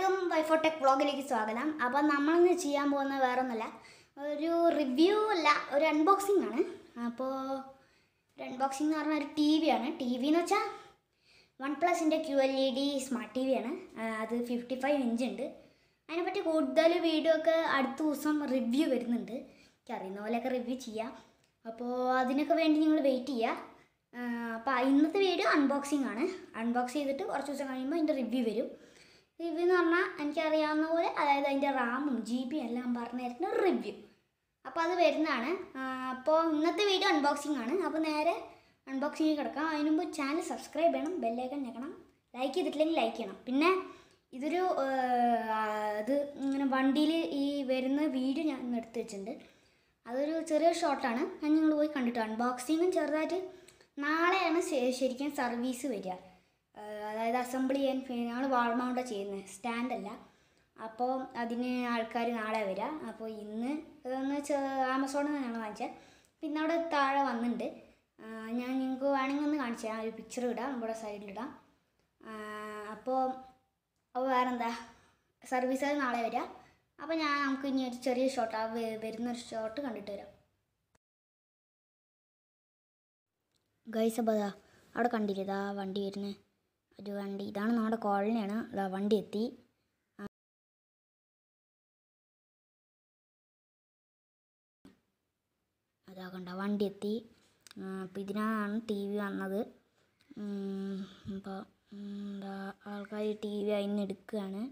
എല്ലാവർക്കും ബൈഫോടെക് വ്ളോഗിലേക്ക് സ്വാഗതം അപ്പോൾ നമ്മളിന്ന് ചെയ്യാൻ പോകുന്ന വേറെ ഒരു റിവ്യൂ അല്ല ഒരു അൺബോക്സിംഗ് ആണ് അപ്പോൾ ഒരു അൺബോക്സിംഗ് എന്ന് പറഞ്ഞാൽ ഒരു ടി വി ആണ് ടി വി എന്ന് വെച്ചാൽ വൺ പ്ലസിൻ്റെ Q L E D smart T V ആണ് അത് ഫിഫ്റ്റി ഫൈവ് ഇഞ്ച് ഉണ്ട് അതിനെപ്പറ്റി കൂടുതൽ വീഡിയോ ഒക്കെ അടുത്ത ദിവസം റിവ്യൂ വരുന്നുണ്ട് എനിക്കറിയുന്ന പോലെയൊക്കെ റിവ്യൂ ചെയ്യാം അപ്പോൾ അതിനൊക്കെ വേണ്ടി നിങ്ങൾ വെയിറ്റ് ചെയ്യുക അപ്പോൾ ഇന്നത്തെ വീഡിയോ അൺബോക്സിംഗ് ആണ് അൺബോക്സ് ചെയ്തിട്ട് കുറച്ച് ദിവസം കഴിയുമ്പോൾ അതിൻ്റെ റിവ്യൂ വരും റിവ്യൂ എന്ന് പറഞ്ഞാൽ എനിക്കറിയാവുന്ന പോലെ അതായത് അതിൻ്റെ റാമും ജി ബി എല്ലാം പറഞ്ഞു തരുന്ന റിവ്യൂ അപ്പോൾ അത് വരുന്നതാണ് അപ്പോൾ ഇന്നത്തെ വീഡിയോ അൺബോക്സിംഗ് ആണ് അപ്പോൾ നേരെ അൺബോക്സിംഗ് കിടക്കാം അതിന് മുമ്പ് ചാനൽ സബ്സ്ക്രൈബ് ചെയ്യണം ബെല്ലൈക്കൺ ഞെക്കണം ലൈക്ക് ചെയ്തിട്ടില്ലെങ്കിൽ ലൈക്ക് ചെയ്യണം പിന്നെ ഇതൊരു അത് ഇങ്ങനെ വണ്ടിയിൽ ഈ വരുന്ന വീഡിയോ ഞാൻ എടുത്ത് വെച്ചിട്ടുണ്ട് അതൊരു ചെറിയ ഷോട്ടാണ് ഞാൻ നിങ്ങൾ പോയി കണ്ടിട്ട് അൺബോക്സിങ്ങും ചെറുതായിട്ട് നാളെയാണ് ശരിക്കും സർവീസ് വരിക അതായത് അസംബിൾ ചെയ്യാൻ ഞങ്ങൾ വാൾ മൗണ്ടാണ് ചെയ്യുന്നത് സ്റ്റാൻഡല്ല അപ്പോൾ അതിന് ആൾക്കാർ നാളെ വരിക അപ്പോൾ ഇന്ന് ഒന്ന് ആമസോണിൽ നിന്ന് ഞങ്ങൾ വാങ്ങിച്ചത് പിന്നെ അവിടെ താഴെ വന്നിട്ടുണ്ട് ഞാൻ നിങ്ങൾക്ക് വേണമെങ്കിൽ ഒന്ന് കാണിച്ചു തരാം ഒരു പിക്ചർ ഇടാം നമ്മുടെ സൈഡിലിടാം അപ്പോൾ അപ്പോൾ വേറെന്താ സർവീസ് നാളെ വരിക അപ്പോൾ ഞാൻ നമുക്ക് ഇനി ഒരു ചെറിയ ഷോട്ട് ആ വരുന്നൊരു ഷോട്ട് കണ്ടിട്ട് വരാം ഗൈസബാ അപ്പോൾ അവിടെ കണ്ടില്ലേ വണ്ടി വരുന്നത് ഒരു വണ്ടി ഇതാണ് നമ്മുടെ കോളനിയാണ് വണ്ടി എത്തി അതാ കണ്ട വണ്ടി എത്തി അപ്പോൾ ഇതിനാണ് ടി വി വന്നത് അപ്പോൾ എന്താ ആൾക്കാർ ടി വി അതിന് എടുക്കുകയാണ്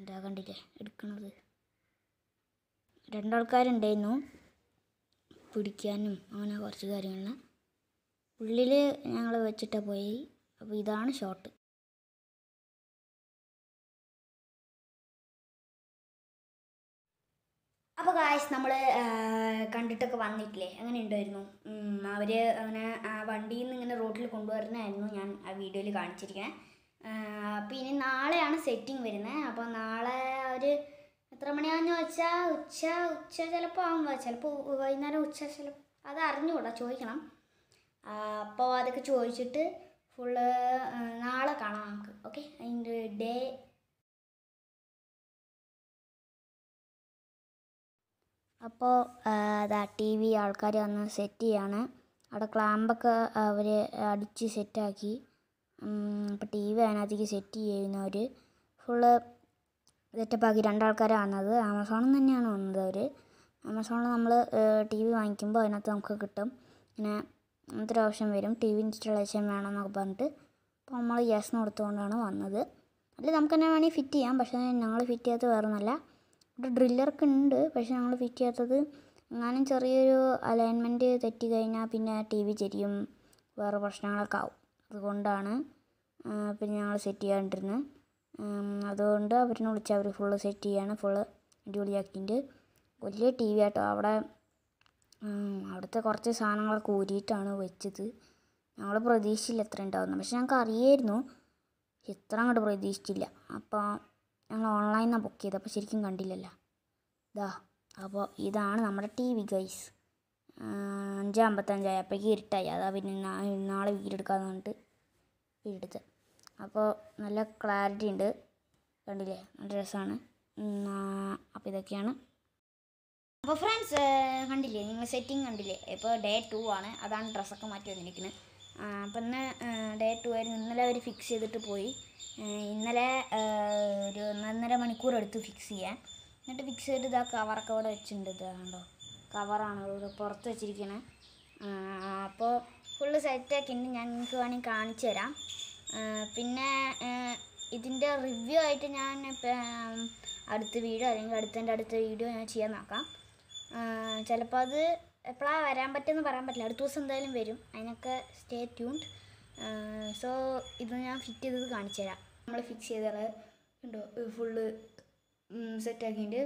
എന്താ കണ്ടില്ലേ എടുക്കണത് രണ്ടാൾക്കാരുണ്ടായിരുന്നു പിടിക്കാനും അങ്ങനെ കുറച്ച് കാര്യങ്ങളിൽ ഉള്ളിൽ ഞങ്ങൾ വെച്ചിട്ട് പോയി അപ്പോൾ ഇതാണ് ഷോട്ട് അപ്പോൾ ഗായ്സ് നമ്മൾ കണ്ടിട്ടൊക്കെ വന്നിട്ടില്ലേ അങ്ങനെ ഉണ്ടായിരുന്നു അവർ അങ്ങനെ വണ്ടിയിൽ നിന്ന് ഇങ്ങനെ റോട്ടിൽ കൊണ്ടുവരുന്നതായിരുന്നു ഞാൻ ആ വീഡിയോയിൽ കാണിച്ചിരിക്കുന്നത് അപ്പോൾ ഇനി നാളെയാണ് സെറ്റിംഗ് വരുന്നത് അപ്പോൾ നാളെ ഒരു എത്ര മണിയാണെന്ന് വെച്ചാൽ ഉച്ച ഉച്ച ചിലപ്പോൾ ആകുമ്പോൾ ചിലപ്പോൾ വൈകുന്നേരം ഉച്ച ചിലപ്പോൾ അത് അറിഞ്ഞുകൂടാ ചോദിക്കണം അപ്പോൾ അതൊക്കെ ചോദിച്ചിട്ട് ഫുള്ള് നാളെ കാണാം നമുക്ക് ഓക്കെ അതിൻ്റെ ഡേ അപ്പോൾ അതാ ടി വി ആൾക്കാർ വന്ന് സെറ്റ് ചെയ്യാണ് അവിടെ ക്ലാമ്പൊക്കെ അവർ അടിച്ച് സെറ്റാക്കി അപ്പോൾ ടി വി അതിനകത്തേക്ക് സെറ്റ് ചെയ്യുന്നവർ ഫുള്ള് സെറ്റപ്പാക്കി രണ്ടാൾക്കാരാണ് വന്നത് ആമസോണിൽ തന്നെയാണ് വന്നത് അവർ ആമസോണിൽ നമ്മൾ ടി വി വാങ്ങിക്കുമ്പോൾ അതിനകത്ത് നമുക്ക് കിട്ടും പിന്നെ അങ്ങനത്തെ ഓപ്ഷൻ വരും ടി വി ഇൻസ്റ്റലേഷൻ വേണമെന്നൊക്കെ പറഞ്ഞിട്ട് അപ്പോൾ നമ്മൾ യെസ് കൊടുത്തുകൊണ്ടാണ് വന്നത് അതിൽ നമുക്ക് തന്നെ വേണമെങ്കിൽ ഫിറ്റ് ചെയ്യാം പക്ഷേ ഞങ്ങൾ ഫിറ്റ് ചെയ്യാത്ത വേറൊന്നല്ല ഒരു ഡ്രില്ലർക്ക് ഉണ്ട് പക്ഷേ ഞങ്ങൾ ഫിറ്റ് ചെയ്യാത്തത് എങ്ങാനും ചെറിയൊരു അലൈൻമെൻറ്റ് തെറ്റി കഴിഞ്ഞാൽ പിന്നെ ടി വി ചെരിയും വേറെ പ്രശ്നങ്ങളൊക്കെ ആവും അതുകൊണ്ടാണ് പിന്നെ ഞങ്ങൾ സെറ്റ് ചെയ്യാണ്ടിരുന്നത് അതുകൊണ്ട് അവരെന്ന് വിളിച്ചാൽ അവർ ഫുള്ള് സെറ്റ് ചെയ്യാണ് ഫുള്ള് അടിപൊളിയാക്കിയിട്ട് വലിയ ടി വി ആട്ടോ അവിടെ അവിടുത്തെ കുറച്ച് സാധനങ്ങളൊക്കെ ഊരിയിട്ടാണ് വെച്ചത് ഞങ്ങൾ പ്രതീക്ഷിച്ചില്ല എത്ര ഉണ്ടാവുന്നു പക്ഷെ ഞങ്ങൾക്ക് അറിയായിരുന്നു ഇത്ര അങ്ങോട്ട് പ്രതീക്ഷിച്ചില്ല അപ്പോൾ ഞങ്ങൾ ഓൺലൈനിൽ ബുക്ക് ചെയ്തത് അപ്പോൾ ശരിക്കും കണ്ടില്ലല്ലോ ഇതാ അപ്പോൾ ഇതാണ് നമ്മുടെ ടി വി ഗൈസ് അഞ്ച് അമ്പത്തഞ്ചായി അപ്പോഴേക്ക് ഇരുട്ടായി അതാ പിന്നെ നാളെ വീടെടുക്കാന്ന് പറഞ്ഞിട്ട് വീടെടുത്ത് അപ്പോൾ നല്ല ക്ലാരിറ്റി ഉണ്ട് കണ്ടില്ലേ നല്ല രസമാണ് അപ്പോൾ ഇതൊക്കെയാണ് അപ്പോൾ ഫ്രണ്ട്സ് കണ്ടില്ലേ നിങ്ങൾ സെറ്റിംഗ് കണ്ടില്ലേ ഇപ്പോൾ ഡേ ടു ആണ് അതാണ് ഡ്രസ്സൊക്കെ മാറ്റി വന്നിരിക്കുന്നത് അപ്പം ഇന്ന് ഡേ ടു ആയിരുന്നു ഇന്നലെ അവർ ഫിക്സ് ചെയ്തിട്ട് പോയി ഇന്നലെ ഒരു ഒന്നര മണിക്കൂർ എടുത്തു ഫിക്സ് ചെയ്യാൻ എന്നിട്ട് ഫിക്സ് ചെയ്തിട്ട് ഇതാ കവറൊക്കെ അവിടെ വെച്ചിട്ടുണ്ട് ഇതാണ്ടോ കവറാണ് ഇവിടെ പുറത്ത് വെച്ചിരിക്കണേ അപ്പോൾ ഫുള്ള് ഉണ്ട് ഞാൻ നിങ്ങൾക്ക് വേണമെങ്കിൽ കാണിച്ചു തരാം പിന്നെ ഇതിൻ്റെ റിവ്യൂ ആയിട്ട് ഞാൻ അടുത്ത വീഡിയോ അല്ലെങ്കിൽ അടുത്തതിൻ്റെ അടുത്ത വീഡിയോ ഞാൻ ചെയ്യാൻ നോക്കാം ചിലപ്പോൾ അത് എപ്പോഴാണ് വരാൻ പറ്റുമെന്ന് പറയാൻ പറ്റില്ല അടുത്ത ദിവസം എന്തായാലും വരും അതിനൊക്കെ സ്റ്റേ ട്യൂൺഡ് സോ ഇത് ഞാൻ ഫിറ്റ് ചെയ്തത് കാണിച്ചു തരാം നമ്മൾ ഫിക്സ് ചെയ്തത് ഉണ്ടോ ഫുള്ള് ആക്കിയിട്ട്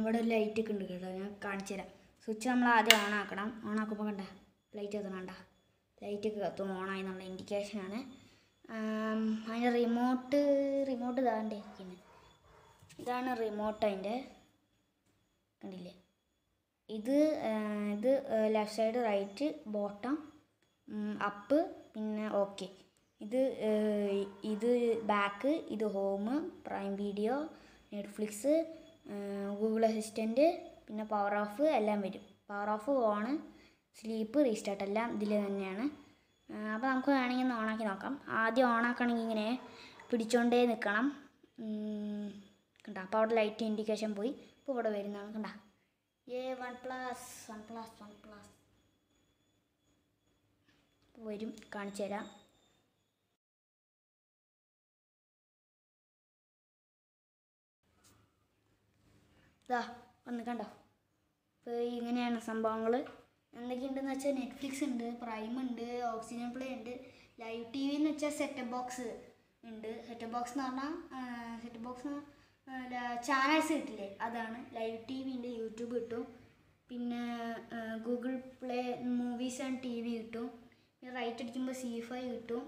ഇവിടെ ഒരു ലൈറ്റ് ഒക്കെ ഉണ്ട് കേട്ടോ ഞാൻ കാണിച്ചു തരാം സ്വിച്ച് നമ്മൾ ആദ്യം ഓൺ ആക്കണം ഓൺ ആക്കുമ്പോൾ കണ്ട ലൈറ്റ് കത്തണണ്ട ലൈറ്റ് ഒക്കെ കത്തും ഓണായി എന്നുള്ള ഇൻഡിക്കേഷനാണ് അതിൻ്റെ റിമോട്ട് റിമോട്ട് ഇതാണ്ടേ ഇരിക്കുന്നത് ഇതാണ് റിമോട്ട് അതിൻ്റെ കണ്ടില്ലേ ഇത് ഇത് left side right bottom up പിന്നെ ഓക്കെ ഇത് ഇത് ബാക്ക് ഇത് home prime video Netflix Google assistant പിന്നെ പവർ ഓഫ് എല്ലാം വരും power off on sleep restart എല്ലാം ഇതിൽ തന്നെയാണ് അപ്പോൾ നമുക്ക് വേണമെങ്കിൽ ഒന്ന് ഓണാക്കി നോക്കാം ആദ്യം ഓണാക്കണമെങ്കിൽ ഇങ്ങനെ പിടിച്ചോണ്ടേ നിൽക്കണം കണ്ട അപ്പോൾ അവിടെ ലൈറ്റ് ഇൻഡിക്കേഷൻ പോയി ഇപ്പോൾ ഇവിടെ വരുന്നതാണ് കണ്ട ഏ OnePlus OnePlus OnePlus വരും കാണിച്ചു തരാം ഇതാ വന്ന് കണ്ടോ ഇപ്പോൾ ഇങ്ങനെയാണ് സംഭവങ്ങൾ എന്തൊക്കെയുണ്ടെന്ന് വെച്ചാൽ നെറ്റ്ഫ്ലിക്സ് ഉണ്ട് പ്രൈം ഉണ്ട് ഓക്സിജൻ പ്ലേ ഉണ്ട് ലൈവ് ടി വി എന്ന് വെച്ചാൽ സെറ്റപ്പ് ബോക്സ് ഉണ്ട് സെറ്റപ്പ് ബോക്സ് എന്ന് പറഞ്ഞാൽ സെറ്റപ്പ് ബോക്സ് എന്ന് ചാനൽസ് കിട്ടില്ലേ അതാണ് ലൈവ് ടി വിൻ്റെ യൂട്യൂബ് കിട്ടും പിന്നെ Google Play Movies and T V കിട്ടും പിന്നെ റൈറ്റ് അടിക്കുമ്പോൾ സി ഫൈ കിട്ടും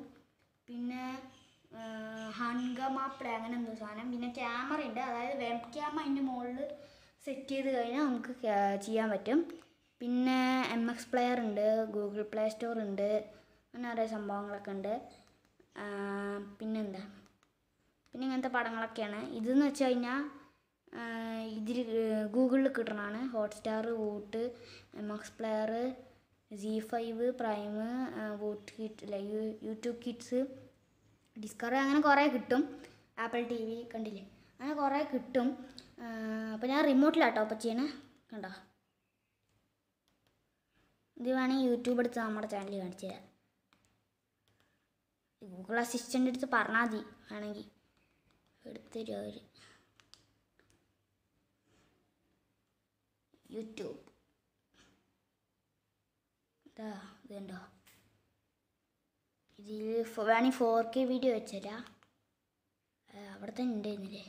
പിന്നെ ഹൺഗമ പ്ലേ അങ്ങനെ എന്തോ സാധനം പിന്നെ ക്യാമറ ഉണ്ട് അതായത് വെബ് ക്യാമ അതിൻ്റെ മുകളിൽ സെറ്റ് ചെയ്ത് കഴിഞ്ഞാൽ നമുക്ക് ചെയ്യാൻ പറ്റും പിന്നെ എം എക്സ് പ്ലെയർ ഉണ്ട് ഗൂഗിൾ പ്ലേ സ്റ്റോർ ഉണ്ട് അങ്ങനെ ഓരോ സംഭവങ്ങളൊക്കെ ഉണ്ട് പിന്നെന്താ പിന്നെ ഇങ്ങനത്തെ പടങ്ങളൊക്കെയാണ് ഇതെന്ന് വെച്ച് കഴിഞ്ഞാൽ ഇതിൽ ഗൂഗിളിൽ കിട്ടണതാണ് Hotstar Voot MX player Zee five prime Voot kit അല്ല യൂട്യൂബ് കിറ്റ്സ് ഡിസ്കവറി അങ്ങനെ കുറേ കിട്ടും ആപ്പിൾ ടി വി കണ്ടില്ലേ അങ്ങനെ കുറേ കിട്ടും അപ്പോൾ ഞാൻ റിമോട്ടിലാട്ടോ അപ്പം ചെയ്യണേ കണ്ടോ ഇത് വേണമെങ്കിൽ യൂട്യൂബ് എടുത്ത് നമ്മുടെ ചാനൽ കാണിച്ചു തരാം ഗൂഗിൾ അസിസ്റ്റൻ്റ് എടുത്ത് പറഞ്ഞാൽ മതി വേണമെങ്കിൽ എടുത്തരും അവർ യൂട്യൂബ് ഇതാ ഇതുണ്ടോ ഇതിൽ വേണമെങ്കിൽ ഫോർ കെ വീഡിയോ വെച്ചുതരാം അവിടെ തന്നെ ഉണ്ടായിരുന്നില്ലേ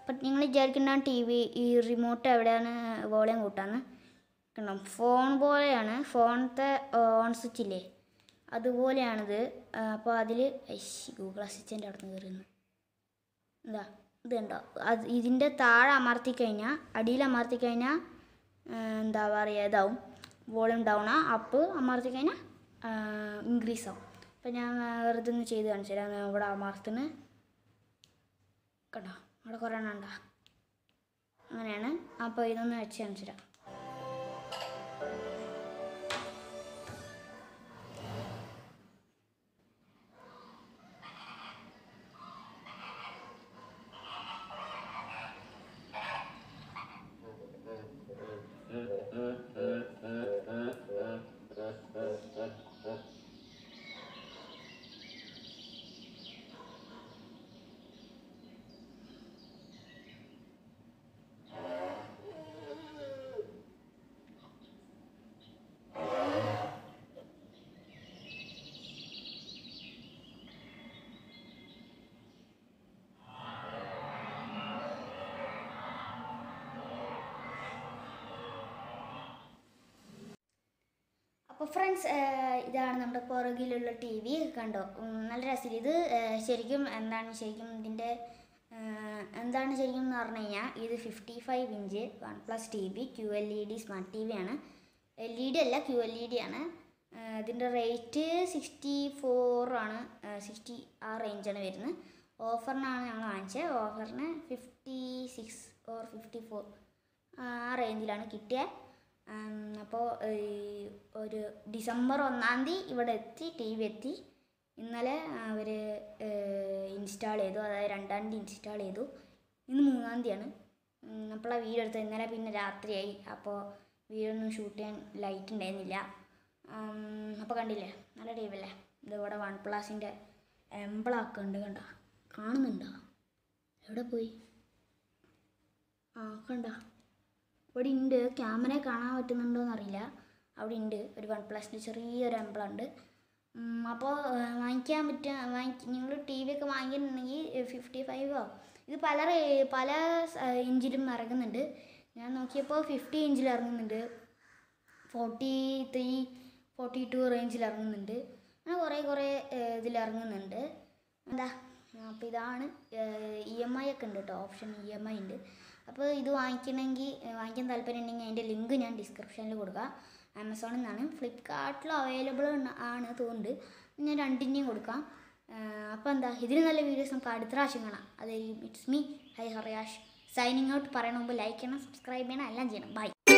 അപ്പം നിങ്ങൾ വിചാരിക്കുന്ന ടി വി ഈ റിമോട്ട് എവിടെയാണ് വോളിയം കൂട്ടാന്ന് കണ്ടോ ഫോൺ പോലെയാണ് ഫോണത്തെ ഓൺ സ്വിച്ചില്ലേ അതുപോലെയാണിത് അപ്പോൾ അതിൽ ഗൂഗിൾ അസിസ്റ്റൻ്റ് അവിടെ നിന്ന് കയറുന്നു എന്താ ഇതുണ്ടോ അത് ഇതിൻ്റെ താഴെ അമർത്തി കഴിഞ്ഞാൽ അടിയിൽ അമർത്തി കഴിഞ്ഞാൽ എന്താ പറയുക ഇതാവും വോളിയം ഡൗൺ ആ അപ്പ് അമർത്തി കഴിഞ്ഞാൽ ഇൻക്രീസ് ആവും അപ്പം ഞാൻ വെറുതെ ഒന്ന് ചെയ്ത് കാണിച്ചു തരാം ഇവിടെ അമർത്തിന് കണ്ടോ അവിടെ കുറേ എണ്ണം ഉണ്ടോ അങ്ങനെയാണ് അപ്പോൾ ഇതൊന്ന് വെച്ച് കാണിച്ചു തരാം അപ്പോൾ ഫ്രണ്ട്സ് ഇതാണ് നമ്മുടെ പുറകിലുള്ള ടി വി കണ്ടോ നല്ല രസം ഇത് ശരിക്കും എന്താണ് ശരിക്കും ഇതിൻ്റെ എന്താണ് ശരിക്കും എന്ന് പറഞ്ഞു കഴിഞ്ഞാൽ ഇത് fifty five inch OnePlus T V Q L E D smart T V ആണ് എൽ ഇ ഡി അല്ല ക്യു എൽ ഇ ഡി ആണ് ഇതിൻ്റെ റേറ്റ് സിക്സ്റ്റി ഫോറാണ് സിക്സ്റ്റി ആ റേഞ്ചാണ് വരുന്നത് ഓഫറിനാണ് ഞങ്ങൾ വാങ്ങിച്ചത് ഓഫറിന് fifty six or fifty four ആ റേഞ്ചിലാണ് കിട്ടിയത് അപ്പോൾ ഈ ഒരു ഡിസംബർ ഒന്നാം തീയതി ഇവിടെ എത്തി ടി വി എത്തി ഇന്നലെ അവർ ഇൻസ്റ്റാൾ ചെയ്തു അതായത് രണ്ടാം തീയതി ഇൻസ്റ്റാൾ ചെയ്തു ഇന്ന് മൂന്നാം തീയതിയാണ് അപ്പോൾ ആ വീടെടുത്ത് ഇന്നലെ പിന്നെ രാത്രിയായി അപ്പോൾ വീടൊന്നും ഷൂട്ട് ചെയ്യാൻ ലൈറ്റ് ഉണ്ടായിരുന്നില്ല അപ്പോൾ കണ്ടില്ലേ നല്ല ടി വി അല്ലേ ഇതിവിടെ വൺ പ്ലസിൻ്റെ എംബിളൊക്കെ ഉണ്ട് കണ്ടോ കാണുന്നുണ്ടോ എവിടെ പോയി ആ കണ്ടോ ഇവിടെ ഉണ്ട് ക്യാമറ കാണാൻ പറ്റുന്നുണ്ടോയെന്ന് അറിയില്ല അവിടെ ഉണ്ട് ഒരു വൺ പ്ലസിൻ്റെ ചെറിയൊരു എംബ്ലം ഉണ്ട് അപ്പോൾ വാങ്ങിക്കാൻ പറ്റുക വാങ്ങി നിങ്ങൾ ടി വി ഒക്കെ വാങ്ങിയിട്ടുണ്ടെങ്കിൽ ഫിഫ്റ്റി ഫൈവോ ഇത് പല പല ഇഞ്ചിലും ഇറങ്ങുന്നുണ്ട് ഞാൻ നോക്കിയപ്പോൾ ഫിഫ്റ്റി ഇഞ്ചിൽ ഇറങ്ങുന്നുണ്ട് ഫോർട്ടി ത്രീ ഫോർട്ടി ടു റേഞ്ചിൽ ഇറങ്ങുന്നുണ്ട് അങ്ങനെ കുറേ കുറേ ഇതിൽ ഇറങ്ങുന്നുണ്ട് എന്താ അപ്പോൾ ഇതാണ് ഇ എം ഐ ഒക്കെ ഉണ്ട് കേട്ടോ ഓപ്ഷൻ ഇ എം ഐ ഉണ്ട് അപ്പോൾ ഇത് വാങ്ങിക്കണമെങ്കിൽ വാങ്ങിക്കാൻ താല്പര്യം ഉണ്ടെങ്കിൽ അതിൻ്റെ ലിങ്ക് ഞാൻ ഡിസ്ക്രിപ്ഷനിൽ കൊടുക്കാം ആമസോണിൽ നിന്നാണ് ഫ്ലിപ്കാർട്ടിലും അവൈലബിൾ ആണ് തോന്നുന്നുണ്ട് ഞാൻ രണ്ടിൻ്റെയും കൊടുക്കാം അപ്പോൾ എന്താ ഇതിന് നല്ല വീഡിയോസ് നമുക്ക് അടുത്ത പ്രാവശ്യം കാണാം അത് ഇറ്റ്സ് മീ ഹൈ ഹറിയാഷ് സൈനിങ് ഔട്ട് പറയണ മുമ്പ് ലൈക്ക് ചെയ്യണം സബ്സ്ക്രൈബ് ചെയ്യണം എല്ലാം ചെയ്യണം ബൈ